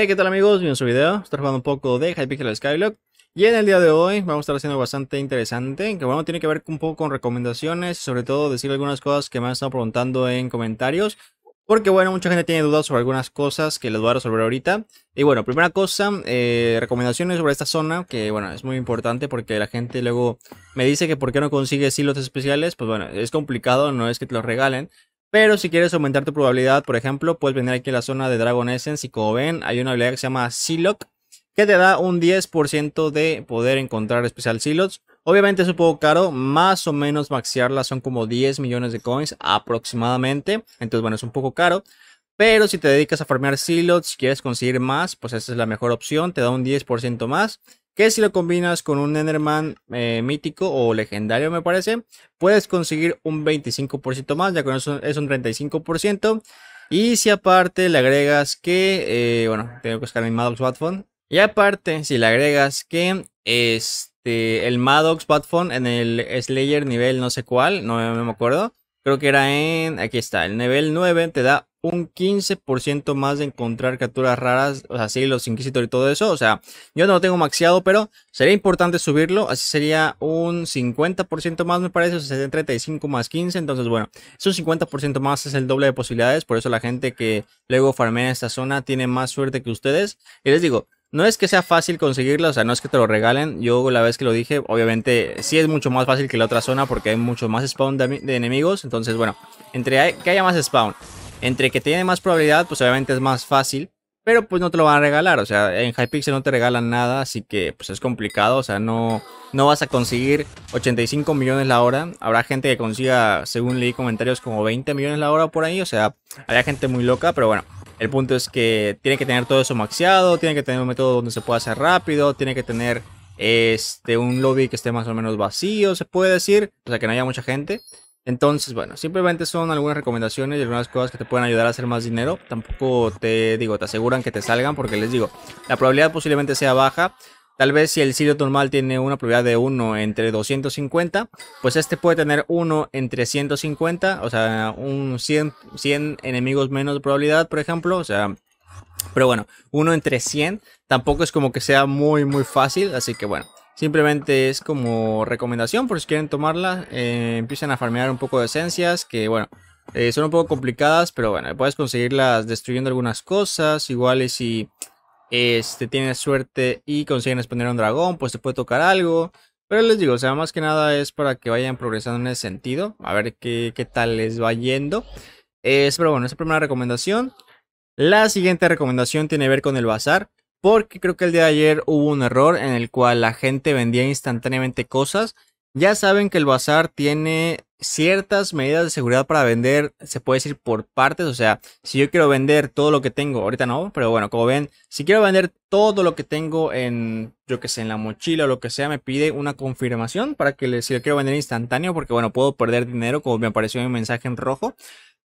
Hey, ¿qué tal amigos? Bienvenidos a un video. Estoy jugando un poco de Hypixel Skylock. Y en el día de hoy vamos a estar haciendo bastante interesante, que bueno, tiene que ver un poco con recomendaciones sobre todo decir algunas cosas que me han estado preguntando en comentarios. Porque bueno, mucha gente tiene dudas sobre algunas cosas que les voy a resolver ahorita. Y bueno, primera cosa, eh, recomendaciones sobre esta zona, que bueno, es muy importante porque la gente luego me dice que por qué no consigue silos especiales. Pues bueno, es complicado, no es que te los regalen, pero si quieres aumentar tu probabilidad, por ejemplo, puedes venir aquí a la zona de Dragon Essence y como ven, hay una habilidad que se llama Sealock que te da un 10% de poder encontrar especial Sealots. Obviamente es un poco caro, más o menos maxearla son como 10 millones de coins aproximadamente. Entonces, bueno, es un poco caro. Pero si te dedicas a farmear silos, si quieres conseguir más, pues esa es la mejor opción, te da un 10% más que si lo combinas con un Enderman eh, mítico o legendario me parece, puedes conseguir un 25% más, ya con eso es un 35%. Y si aparte le agregas que, eh, bueno, tengo que buscar mi Maddox Batphone. Y aparte, si le agregas que este, el Maddox Batphone en el Slayer nivel no sé cuál, no me acuerdo. Creo que era en, aquí está, el nivel 9 te da un 15% más de encontrar criaturas raras, o sea, sí, los Inquisitor y todo eso, o sea, yo no lo tengo maxiado, pero sería importante subirlo, así sería un 50% más me parece, o sea, sería 35 más 15, entonces bueno, es un 50% más, es el doble de posibilidades, por eso la gente que luego farmea en esta zona tiene más suerte que ustedes, y les digo, no es que sea fácil conseguirla, o sea, no es que te lo regalen. Yo la vez que lo dije, obviamente sí es mucho más fácil que la otra zona porque hay mucho más spawn de enemigos. Entonces, bueno, entre que haya más spawn entre que tiene más probabilidad, pues obviamente es más fácil, pero pues no te lo van a regalar, o sea, en Hypixel no te regalan nada, así que pues es complicado, o sea, no, no vas a conseguir 85 millones la hora, habrá gente que consiga, según leí comentarios, como 20 millones la hora por ahí, o sea, había gente muy loca, pero bueno, el punto es que tiene que tener todo eso maxeado, tiene que tener un método donde se pueda hacer rápido, tiene que tener este, un lobby que esté más o menos vacío, se puede decir, o sea, que no haya mucha gente. Entonces, bueno, simplemente son algunas recomendaciones y algunas cosas que te pueden ayudar a hacer más dinero. Tampoco te digo, te aseguran que te salgan porque les digo, la probabilidad posiblemente sea baja. Tal vez si el sitio normal tiene una probabilidad de 1 entre 250, pues este puede tener 1 entre 150, o sea, un 100, enemigos menos de probabilidad, por ejemplo, o sea, pero bueno, uno entre 100 tampoco es como que sea muy, muy fácil. Así que bueno, Simplemente es como recomendación por si quieren tomarla. Eh, empiezan a farmear un poco de esencias que, bueno, eh, son un poco complicadas, pero bueno, puedes conseguirlas destruyendo algunas cosas. Igual si este, tienes suerte y consiguen exponer un dragón, pues te puede tocar algo. Pero les digo, o sea, más que nada es para que vayan progresando en ese sentido. A ver qué, tal les va yendo. pero bueno, esa primera recomendación. La siguiente recomendación tiene que ver con el bazar porque creo que el día de ayer hubo un error en el cual la gente vendía instantáneamente cosas. Ya saben que el bazar tiene ciertas medidas de seguridad para vender, se puede decir por partes, o sea, si yo quiero vender todo lo que tengo, ahorita no, pero bueno, como ven, si quiero vender todo lo que tengo en, yo que sé, en la mochila o lo que sea, me pide una confirmación para que le, si lo quiero vender instantáneo, porque bueno, puedo perder dinero, como me apareció en un mensaje en rojo.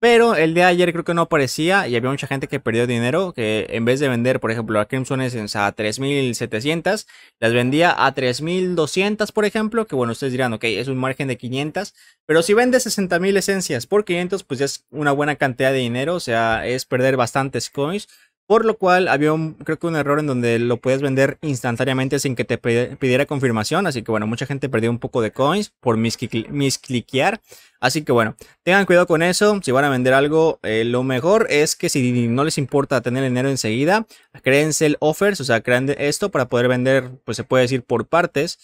Pero el de ayer creo que no aparecía y había mucha gente que perdió dinero, que en vez de vender, por ejemplo, a Crimson Essence a 3.700, las vendía a 3.200, por ejemplo, que bueno, ustedes dirán, ok, es un margen de 500, pero si vendes 60.000 esencias por 500, pues ya es una buena cantidad de dinero, o sea, es perder bastantes coins. Por lo cual había un, creo que un error en donde lo puedes vender instantáneamente sin que te pidiera confirmación. Así que bueno, mucha gente perdió un poco de coins por miscliquear. Así que bueno, tengan cuidado con eso. Si van a vender algo, eh, lo mejor es que si no les importa tener el dinero enseguida, creen el offers, o sea, creen esto para poder vender, pues se puede decir por partes.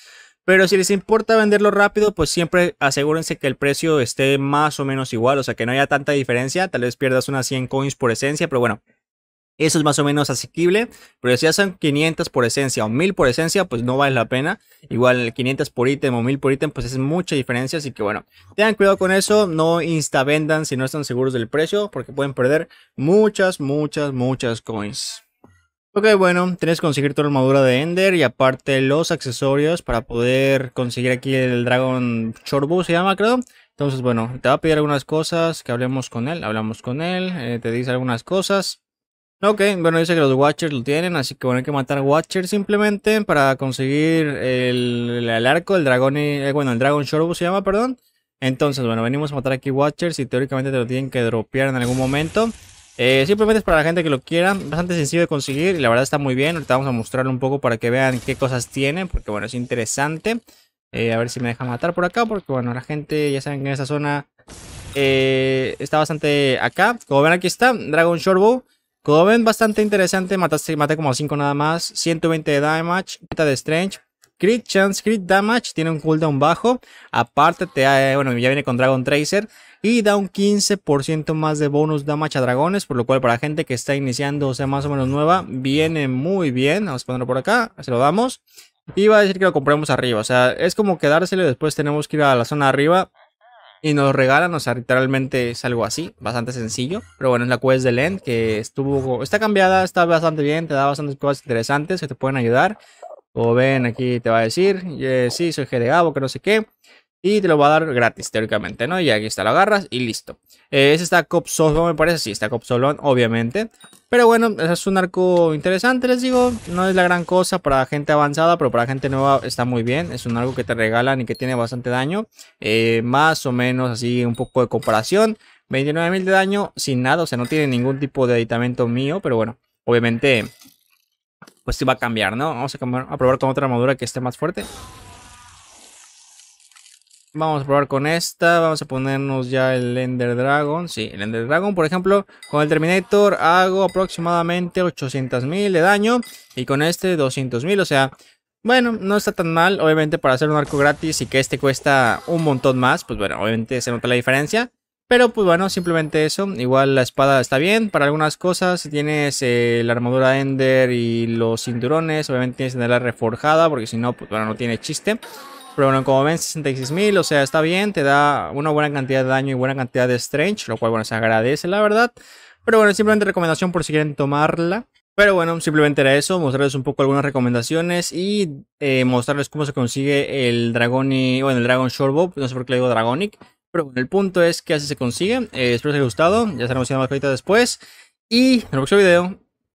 Pero si les importa venderlo rápido, pues siempre asegúrense que el precio esté más o menos igual, o sea, que no haya tanta diferencia. Tal vez pierdas unas 100 coins por esencia, pero bueno, eso es más o menos asequible, pero si ya son 500 por esencia o 1000 por esencia, pues no vale la pena. Igual 500 por ítem o 1000 por ítem, pues es mucha diferencia, así que bueno, tengan cuidado con eso, no insta vendan si no están seguros del precio, porque pueden perder muchas, muchas, muchas coins. Ok, bueno, tienes que conseguir tu armadura de Ender y aparte los accesorios para poder conseguir aquí el Dragon Chorbu, se llama, creo. Entonces, bueno, te va a pedir algunas cosas, que hablemos con él, hablamos con él, eh, te dice algunas cosas. Ok, bueno, dice que los Watchers lo tienen, así que bueno, hay que matar Watchers simplemente para conseguir el, arco, el dragón, y eh, bueno, el Dragon Shorbu se llama, perdón. Entonces, bueno, venimos a matar aquí Watchers y teóricamente te lo tienen que dropear en algún momento. Eh, simplemente es para la gente que lo quiera, bastante sencillo de conseguir y la verdad está muy bien. Ahorita vamos a mostrarlo un poco para que vean qué cosas tiene, porque bueno, es interesante. Eh, a ver si me deja matar por acá, porque bueno, la gente ya saben que en esta zona está bastante acá. Como ven aquí está, Dragon Shoreboo. Como ven, bastante interesante. Mataste, maté como 5 nada más. 120 de damage. meta de Strange. Crit Chance, Crit Damage, tiene un cooldown bajo. Aparte, te, eh, bueno, ya viene con Dragon Tracer. Y da un 15% más de bonus damage a dragones. Por lo cual, para gente que está iniciando, o sea, más o menos nueva, viene muy bien. Vamos a ponerlo por acá. Se lo damos. Y va a decir que lo compramos arriba. O sea, es como quedárselo. y Después tenemos que ir a la zona de arriba y nos regalan, o sea, literalmente es algo así, bastante sencillo. Pero bueno, es la quest de Lend que estuvo, está cambiada, está bastante bien, te da bastantes cosas interesantes que te pueden ayudar. o ven, aquí te va a decir, eh, sí, soy G de Gabo, que no sé qué. Y te lo va a dar gratis, teóricamente, ¿no? Y aquí está, lo agarras y listo. Eh, ese está Copsolón, me parece. Sí, está Copsolón, obviamente. Pero bueno, es un arco interesante, les digo. No es la gran cosa para gente avanzada, pero para gente nueva está muy bien. Es un arco que te regalan y que tiene bastante daño. Eh, más o menos así un poco de comparación. 29.000 de daño sin nada, o sea, no tiene ningún tipo de aditamento mío, pero bueno, obviamente, pues sí va a cambiar, ¿no? Vamos a, a probar con otra armadura que esté más fuerte. Vamos a probar con esta. Vamos a ponernos ya el Ender Dragon. Sí, el Ender Dragon, por ejemplo. Con el Terminator hago aproximadamente 800.000 de daño. Y con este 200.000. O sea, bueno, no está tan mal. Obviamente para hacer un arco gratis y que este cuesta un montón más. Pues bueno, obviamente se nota la diferencia. Pero pues bueno, simplemente eso. Igual la espada está bien para algunas cosas. Si tienes eh, la armadura Ender y los cinturones, obviamente tienes que tenerla reforjada porque si no, pues bueno, no tiene chiste. Pero bueno, como ven, 66.000, o sea, está bien, te da una buena cantidad de daño y buena cantidad de strange, lo cual, bueno, se agradece, la verdad. Pero bueno, simplemente recomendación por si quieren tomarla. Pero bueno, simplemente era eso, mostrarles un poco algunas recomendaciones y eh, mostrarles cómo se consigue el y... bueno, el Dragon Shortbow, no sé por qué le digo Dragonic, pero bueno, el punto es que así se consigue. Eh, espero que les haya gustado, ya estaremos haciendo más cositas después. Y en el próximo video,